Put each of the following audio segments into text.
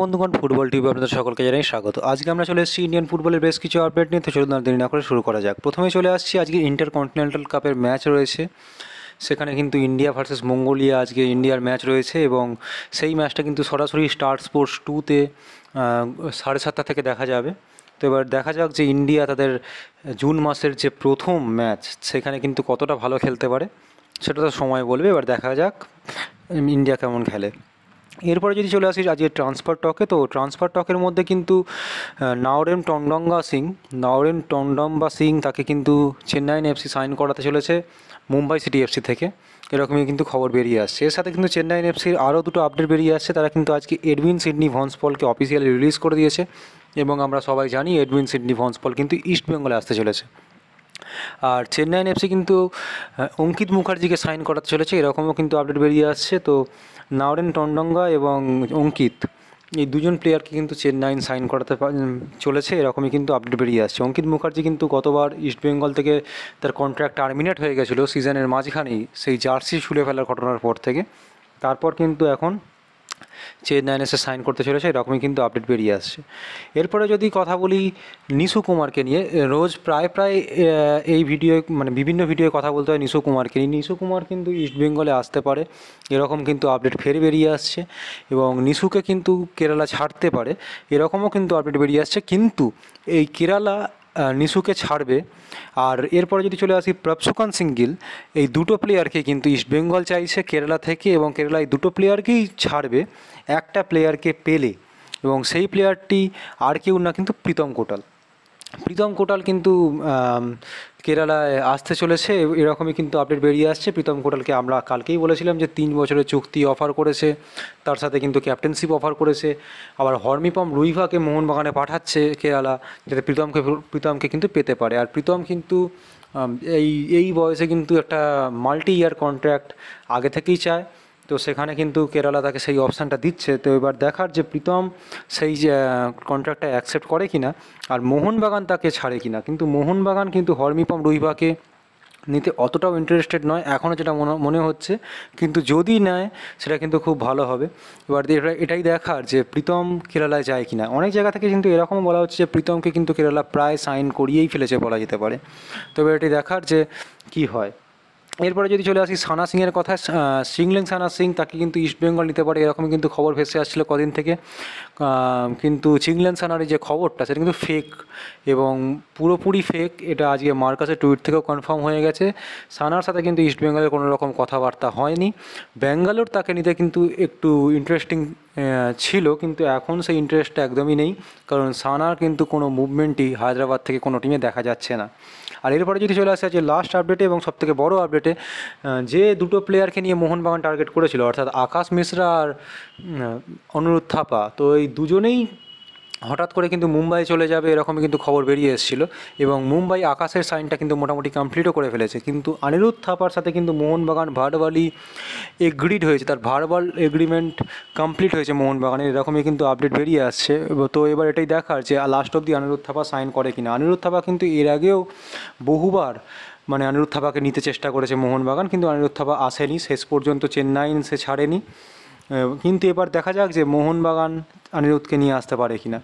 বন্ধুগণ football TV আপনাদের সকলকে জানাই স্বাগত আজকে আমরা চলে এসেছি ইন্ডিয়ান ফুটবলের বেশ কিছু আপডেট নিয়ে তো চলুন আর দেরি না করে শুরু করা যাক প্রথমে চলে আসছি আজকে ইন্টার কন্টিনেন্টাল কাপের ম্যাচ রয়েছে সেখানে কিন্তু ইন্ডিয়া ভার্সেস মঙ্গোলিয়া আজকে ইন্ডিয়ার ম্যাচ রয়েছে এবং সেই ম্যাচটা কিন্তু সরাসরি স্টার স্পোর্টস টুতে সাড়ে সাতটা থেকে দেখা যাবে তো এবার দেখা যাক যে ইন্ডিয়া তাদের জুন মাসের যে প্রথম ম্যাচ সেখানে কিন্তু কতটা ভালো খেলতে পারে সেটা তো সময় বলবে এবার দেখা যাক ইন্ডিয়া কেমন খেলে এরপরে যদি চলে আসি আজকে ট্রান্সফার টকে তো ট্রান্সফার টকের মধ্যে কিন্তু নাওরেম টন্ডঙ্গা সিং নাওরেম টন্ডম্বা সিং তাকে কিন্তু চেন্নাইন এফসি সাইন করাতে চলেছে মুম্বাই সিটি এফসি থেকে এরকমই কিন্তু খবর বেরিয়ে আসছে এর সাথে কিন্তু চেন্নাইন এফসির আরও দুটো আপডেট বেরিয়ে আসছে তারা কিন্তু আজকে এডভিন সিডনি ভন্সপলকে অফিসিয়ালি রিলিজ করে দিয়েছে এবং আমরা সবাই জানি এডভিন সিডনি ভন্সপল কিন্তু ইস্টবেঙ্গলে আসতে চলেছে আর চেন্নাইন এফসি কিন্তু অঙ্কিত মুখার্জিকে সাইন করাতে চলেছে এরকমও কিন্তু আপডেট বেরিয়ে আসছে তো নাওরেন টন্ডঙ্গা এবং অঙ্কিত এই দুজন প্লেয়ারকে কিন্তু চেন্নাইন সাইন করাতে চলেছে এরকমই কিন্তু আপডেট বেরিয়ে আসছে অঙ্কিত মুখার্জি কিন্তু গতবার ইস্টবেঙ্গল থেকে তার কন্ট্রাক্ট টার্মিনেট হয়ে গেছিলো সিজনের মাঝখানেই সেই জার্সি ছুলে ফেলার ঘটনার পর থেকে তারপর কিন্তু এখন চেন নাইন এসে সাইন করতে চলেছে এরকমই কিন্তু আপডেট বেরিয়ে আসছে এরপরে যদি কথা বলি নিশু কুমারকে নিয়ে রোজ প্রায় প্রায় এই ভিডিও মানে বিভিন্ন ভিডিও কথা বলতে হয় নিশু কুমারকে নিয়ে নিশু কুমার কিন্তু ইস্টবেঙ্গলে আসতে পারে এরকম কিন্তু আপডেট ফের বেরিয়ে আসছে এবং নিশুকে কিন্তু কেরালা ছাড়তে পারে এরকমও কিন্তু আপডেট বেরিয়ে আসছে কিন্তু এই কেরালা নিশুকে ছাড়বে আর এরপরে যদি চলে আসি প্রভসুকান সিং গিল এই দুটো প্লেয়ারকে কিন্তু ইস্টবেঙ্গল চাইছে কেরালা থেকে এবং কেরালা এই দুটো প্লেয়ারকেই ছাড়বে একটা প্লেয়ারকে পেলে এবং সেই প্লেয়ারটি আর কেউ না কিন্তু প্রীতম কোটাল প্রীতম কোটাল কিন্তু কেরালায় আসতে চলেছে এরকমই কিন্তু আপডেট বেরিয়ে আসছে প্রীতম কোটালকে আমরা কালকেই বলেছিলাম যে তিন বছরের চুক্তি অফার করেছে তার সাথে কিন্তু ক্যাপ্টেনশিপ অফার করেছে আবার হর্মিপম রুইভাকে মোহনবাগানে পাঠাচ্ছে কেরালা যাতে প্রীতমকে প্রীতমকে কিন্তু পেতে পারে আর প্রীতম কিন্তু এই এই বয়সে কিন্তু একটা মাল্টি ইয়ার কন্ট্র্যাক্ট আগে থেকেই চায় তো সেখানে কিন্তু কেরালা তাকে সেই অপশানটা দিচ্ছে তো এবার দেখার যে প্রীতম সেই যে কন্ট্রাক্টটা অ্যাকসেপ্ট করে কি না আর মোহনবাগান তাকে ছাড়ে কি না কিন্তু মোহনবাগান কিন্তু হরমিপম রুইবাকে নিতে অতটাও ইন্টারেস্টেড নয় এখনও যেটা মনে হচ্ছে কিন্তু যদি নেয় সেটা কিন্তু খুব ভালো হবে এবার এটাই দেখার যে প্রীতম কেরালায় যায় কিনা অনেক জায়গা থেকে কিন্তু এরকম বলা হচ্ছে যে প্রীতমকে কিন্তু কেরালা প্রায় সাইন করিয়েই ফেলেছে বলা যেতে পারে তবে এটি দেখার যে কি হয় এরপরে যদি চলে আসি সানা সিংয়ের কথা সিংলিং সানা সিং তাকে কিন্তু ইস্টবেঙ্গল নিতে পারে এরকম কিন্তু খবর ভেসে আসছিল কদিন থেকে কিন্তু চিংলেন সানার যে খবরটা সেটা কিন্তু ফেক এবং পুরোপুরি ফেক এটা আজকে মার্কাসের টুইট থেকেও কনফার্ম হয়ে গেছে সানার সাথে কিন্তু ইস্টবেঙ্গলের কোনো রকম কথাবার্তা হয়নি ব্যাঙ্গালোর তাকে নিতে কিন্তু একটু ইন্টারেস্টিং ছিল কিন্তু এখন সেই ইন্টারেস্টটা একদমই নেই কারণ সানার কিন্তু কোনো মুভমেন্টই হায়দ্রাবাদ থেকে কোনো টিমে দেখা যাচ্ছে না আর এরপরে যদি চলে আসে যে লাস্ট আপডেটে এবং সবথেকে বড় আপডেটে যে দুটো প্লেয়ারকে নিয়ে মোহনবাগান টার্গেট করেছিল অর্থাৎ আকাশ মিশ্রা আর অনুরোধ থাপা তো এই দুজনেই হঠাৎ করে কিন্তু মুম্বাই চলে যাবে এরকমই কিন্তু খবর বেরিয়ে এসেছিল এবং মুম্বাই আকাশের সাইনটা কিন্তু মোটামুটি কমপ্লিটও করে ফেলেছে কিন্তু অনিরুদ্ধ থাপার সাথে কিন্তু মোহনবাগান ভার্বালি এগ্রিড হয়েছে তার ভার্বাল এগ্রিমেন্ট কমপ্লিট হয়েছে মোহনবাগানের এরকমই কিন্তু আপডেট বেরিয়ে আসছে তো এবার এটাই দেখার যে লাস্ট অব্দি অনিরুদ্ধ থাপা সাইন করে কিনা অনিরুদ্ধ থাপা কিন্তু এর আগেও বহুবার মানে অনিরুদ্ধ থাপাকে নিতে চেষ্টা করেছে মোহনবাগান কিন্তু অনিরুদ্ধ থাপা আসেনি শেষ পর্যন্ত চেন্নাই সে ছাড়েনি কিন্তু এবার দেখা যাক যে মোহনবাগান অনিরুদ্ধকে নিয়ে আসতে পারে কি না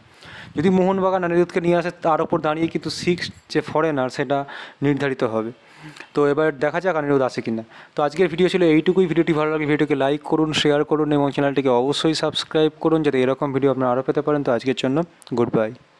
যদি মোহনবাগান অনিরুদ্ধকে নিয়ে আসে তার ওপর দাঁড়িয়ে কিন্তু সিক্স যে ফরেনার সেটা নির্ধারিত হবে তো এবার দেখা যাক আসে কি না তো আজকের ভিডিও ছিল এইটুকুই ভিডিওটি ভালো লাগে ভিডিওকে লাইক করুন শেয়ার করুন এবং চ্যানেলটিকে অবশ্যই সাবস্ক্রাইব করুন যাতে এরকম ভিডিও আপনারা আরও পেতে পারেন তো আজকের জন্য গুড বাই